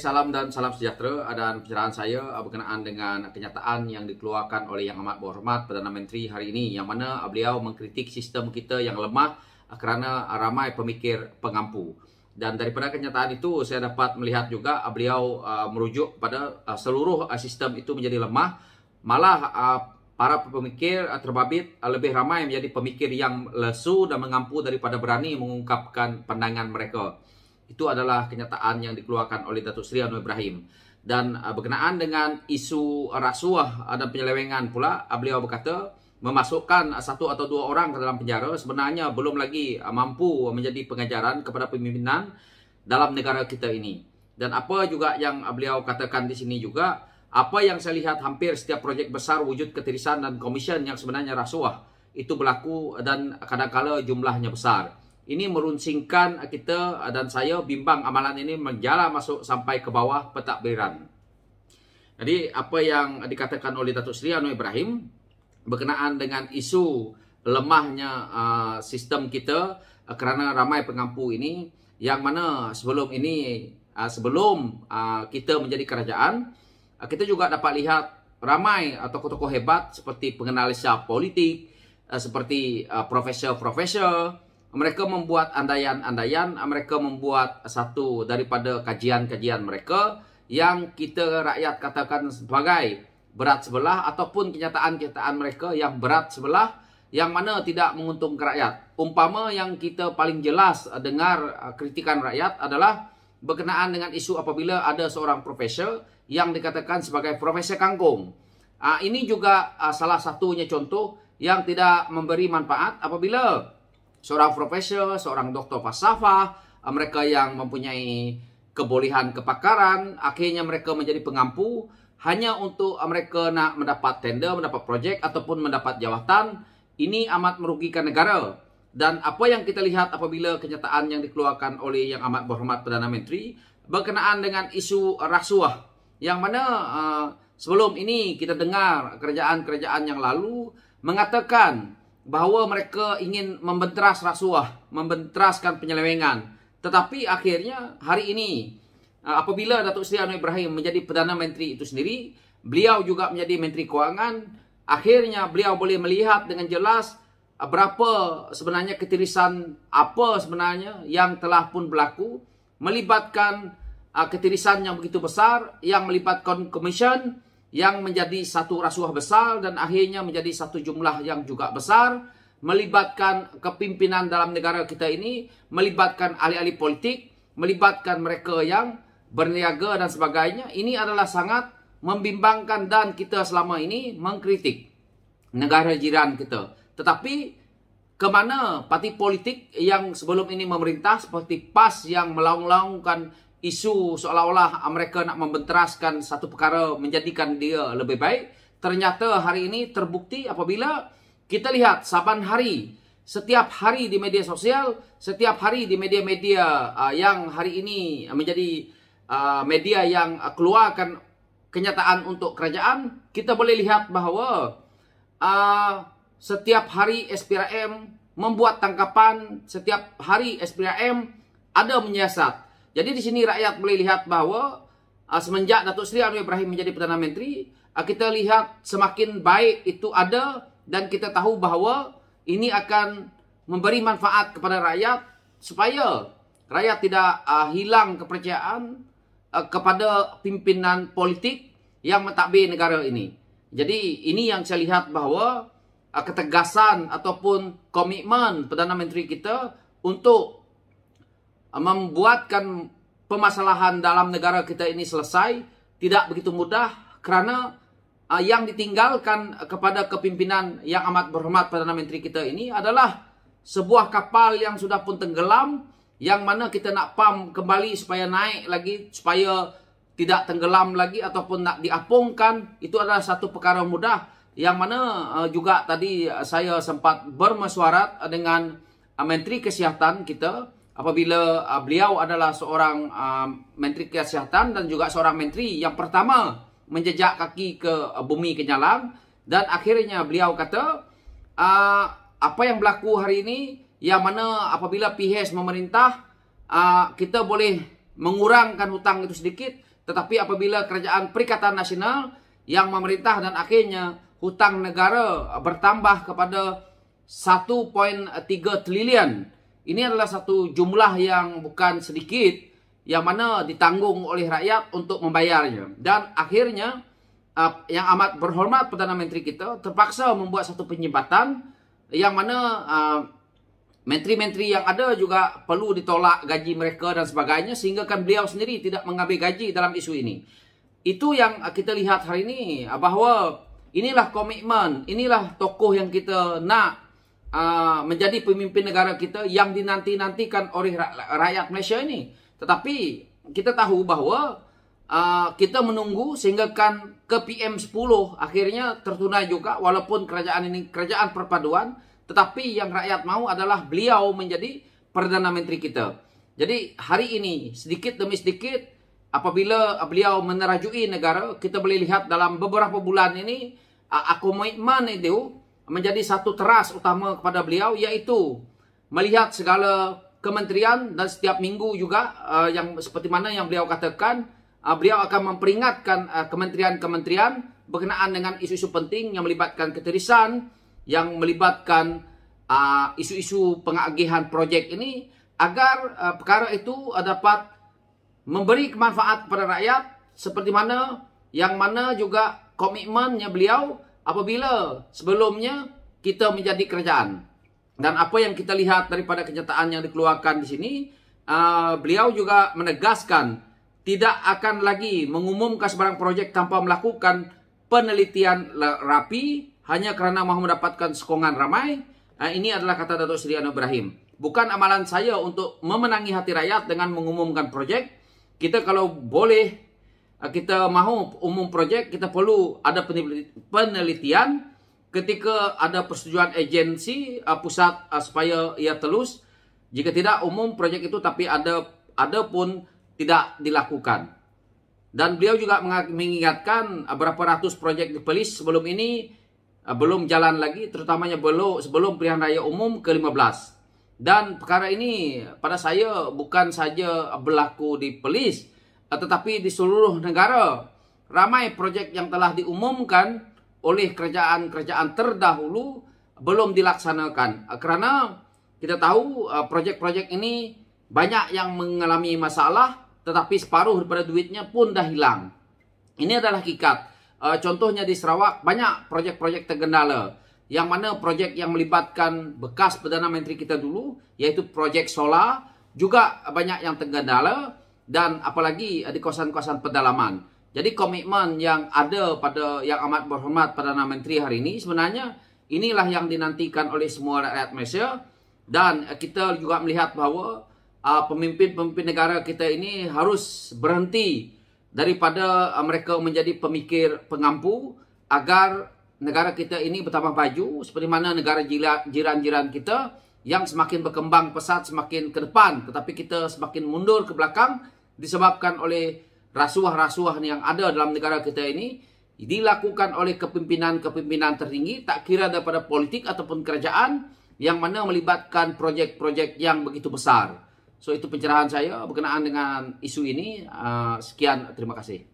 Salam dan salam sejahtera dan pencerahan saya uh, berkenaan dengan kenyataan yang dikeluarkan oleh Yang Amat Berhormat Perdana Menteri hari ini yang mana uh, beliau mengkritik sistem kita yang lemah uh, kerana ramai pemikir pengampu. Dan daripada kenyataan itu saya dapat melihat juga beliau merujuk pada seluruh sistem itu menjadi lemah malah para pemikir terbabit lebih ramai menjadi pemikir yang lesu dan mengampu daripada berani mengungkapkan pandangan mereka. Itu adalah kenyataan yang dikeluarkan oleh Datuk Seri Anwar Ibrahim. Dan uh, berkenaan dengan isu rasuah dan penyelewengan pula, uh, beliau berkata, memasukkan satu atau dua orang ke dalam penjara sebenarnya belum lagi uh, mampu menjadi pengajaran kepada pemimpinan dalam negara kita ini. Dan apa juga yang beliau katakan di sini juga, apa yang saya lihat hampir setiap projek besar wujud ketirisan dan komision yang sebenarnya rasuah itu berlaku dan kadang-kadang jumlahnya besar ini meruncingkan kita ah, dan saya bimbang amalan ini menjala masuk sampai ke bawah pentadbiran. Jadi apa yang dikatakan oleh Datuk Seri Anwar Ibrahim berkenaan dengan isu lemahnya uh, sistem kita uh, kerana ramai pengampu ini yang mana sebelum ini uh, sebelum uh, kita menjadi kerajaan uh, kita juga dapat lihat ramai tokoh-tokoh uh, hebat seperti pengenalisa politik uh, seperti profesor-profesor uh, mereka membuat andaian-andaian, mereka membuat satu daripada kajian-kajian mereka yang kita rakyat katakan sebagai berat sebelah ataupun kenyataan-kenyataan mereka yang berat sebelah yang mana tidak menguntungkan rakyat. Umpama yang kita paling jelas dengar uh, kritikan rakyat adalah berkenaan dengan isu apabila ada seorang profesor yang dikatakan sebagai profesor kangkung. Uh, ini juga uh, salah satunya contoh yang tidak memberi manfaat apabila seorang profesor, seorang doktor falsafah, uh, mereka yang mempunyai kebolehan kepakaran, akhirnya mereka menjadi pengampu hanya untuk uh, mereka nak mendapat tender, mendapat projek ataupun mendapat jawatan. Ini amat merugikan negara. Dan apa yang kita lihat apabila kenyataan yang dikeluarkan oleh yang amat berhormat Perdana Menteri berkenaan dengan isu rasuah yang mana uh, sebelum ini kita dengar kerajaan-kerajaan yang lalu mengatakan bahawa mereka ingin membenteras rasuah, membenteraskan penyelewengan. Tetapi akhirnya hari ini uh, apabila Datuk Seri Anwar Ibrahim menjadi Perdana Menteri itu sendiri, beliau juga menjadi Menteri Kewangan, akhirnya beliau boleh melihat dengan jelas uh, berapa sebenarnya ketirisan apa sebenarnya yang telah pun berlaku melibatkan uh, ketirisan yang begitu besar yang melibatkan komisen yang menjadi satu rasuah besar dan akhirnya menjadi satu jumlah yang juga besar melibatkan kepimpinan dalam negara kita ini, melibatkan ahli-ahli politik, melibatkan mereka yang berniaga dan sebagainya. Ini adalah sangat membimbangkan dan kita selama ini mengkritik negara jiran kita. Tetapi ke mana parti politik yang sebelum ini memerintah seperti PAS yang melaung-laungkan isu seolah-olah mereka nak membenteraskan satu perkara menjadikan dia lebih baik. Ternyata hari ini terbukti apabila kita lihat saban hari, setiap hari di media sosial, setiap hari di media-media uh, yang hari ini menjadi uh, media yang keluarkan kenyataan untuk kerajaan, kita boleh lihat bahawa uh, setiap hari SPRM membuat tangkapan, setiap hari SPRM ada menyiasat. Jadi di sini rakyat boleh lihat bahawa ah, semenjak Datuk Seri Anwar Ibrahim menjadi Perdana Menteri, ah, kita lihat semakin baik itu ada dan kita tahu bahawa ini akan memberi manfaat kepada rakyat supaya rakyat tidak ah, hilang kepercayaan kepada pimpinan politik yang mentadbir negara ini. Jadi ini yang saya lihat bahawa ketegasan ataupun komitmen Perdana Menteri kita untuk membuatkan permasalahan dalam negara kita ini selesai tidak begitu mudah kerana uh, yang ditinggalkan kepada kepimpinan yang amat berhormat pada Menteri kita ini adalah sebuah kapal yang sudah pun tenggelam yang mana kita nak pam kembali supaya naik lagi supaya tidak tenggelam lagi ataupun nak diapungkan itu adalah satu perkara mudah yang mana uh, juga tadi saya sempat bermesyuarat dengan uh, Menteri Kesihatan kita apabila uh, beliau adalah seorang uh, menteri kesihatan dan juga seorang menteri yang pertama menjejak kaki ke uh, bumi Kenyalang dan akhirnya beliau kata uh, apa yang berlaku hari ini yang mana apabila PH memerintah uh, kita boleh mengurangkan hutang itu sedikit tetapi apabila kerajaan perikatan nasional yang memerintah dan akhirnya hutang negara bertambah kepada 1.3 trilion ini adalah satu jumlah yang bukan sedikit yang mana ditanggung oleh rakyat untuk membayarnya. Dan akhirnya uh, yang amat berhormat Perdana Menteri kita terpaksa membuat satu penyempatan yang mana uh, menteri-menteri yang ada juga perlu ditolak gaji mereka dan sebagainya sehingga kan beliau sendiri tidak mengambil gaji dalam isu ini. Itu yang uh, kita lihat hari ini bahawa inilah komitmen, inilah tokoh yang kita nak Uh, menjadi pemimpin negara kita yang dinanti-nantikan oleh rakyat Malaysia ini. Tetapi kita tahu bahawa uh, kita menunggu sehingga kan ke PM 10 akhirnya tertunda juga walaupun kerajaan ini kerajaan perpaduan tetapi yang rakyat mahu adalah beliau menjadi Perdana Menteri kita. Jadi hari ini sedikit demi sedikit apabila beliau menerajui negara kita boleh lihat dalam beberapa bulan ini uh, itu menjadi satu teras utama kepada beliau iaitu melihat segala kementerian dan setiap minggu juga uh, yang seperti mana yang beliau katakan uh, beliau akan memperingatkan uh, kementerian-kementerian uh, berkenaan dengan isu-isu penting yang melibatkan keterisan yang melibatkan uh, isu-isu uh, pengagihan projek ini agar uh, perkara itu uh, dapat memberi kemanfaat kepada rakyat seperti mana yang mana juga komitmennya beliau apabila sebelumnya kita menjadi kerajaan. Dan apa yang kita lihat daripada kenyataan yang dikeluarkan di sini, uh, beliau juga menegaskan tidak akan lagi mengumumkan sebarang projek tanpa melakukan penelitian rapi hanya kerana mahu mendapatkan sokongan ramai. Uh, ini adalah kata Datuk Seri Anwar Ibrahim. Bukan amalan saya untuk memenangi hati rakyat dengan mengumumkan projek. Kita kalau boleh Ah, kita mahu umum projek kita perlu ada penelitian ketika ada persetujuan agensi uh, pusat uh, supaya ia telus jika tidak umum projek itu tapi ada ada pun tidak dilakukan dan beliau juga mengingatkan uh, berapa ratus projek di Pelis sebelum ini uh, belum jalan lagi terutamanya belum sebelum pilihan raya umum ke-15 dan perkara ini pada saya bukan saja berlaku di Pelis Ah, tetapi di seluruh negara ramai projek yang telah diumumkan oleh kerajaan-kerajaan terdahulu belum dilaksanakan ah, kerana kita tahu ah, projek-projek ini banyak yang mengalami masalah tetapi separuh daripada duitnya pun dah hilang. Ini adalah kikat. Contohnya di Sarawak banyak projek-projek tergendala yang mana projek yang melibatkan bekas Perdana Menteri kita dulu yaitu projek solar juga banyak yang tergendala dan apalagi di kawasan-kawasan pedalaman. Jadi komitmen yang ada pada yang amat berhormat pada Perdana Menteri hari ini sebenarnya inilah yang dinantikan oleh semua rakyat Malaysia dan eh, kita juga melihat bahawa ah, pemimpin-pemimpin negara kita ini harus berhenti daripada ah, mereka menjadi pemikir pengampu agar negara kita ini bertambah maju seperti mana negara jiran-jiran kita yang semakin berkembang pesat semakin ke depan tetapi kita semakin mundur ke belakang disebabkan oleh rasuah-rasuah yang ada dalam negara kita ini dilakukan oleh kepimpinan-kepimpinan tertinggi tak kira daripada politik ataupun kerajaan yang mana melibatkan projek-projek yang begitu besar. So itu pencerahan saya berkenaan dengan isu ini. Ah, sekian terima kasih.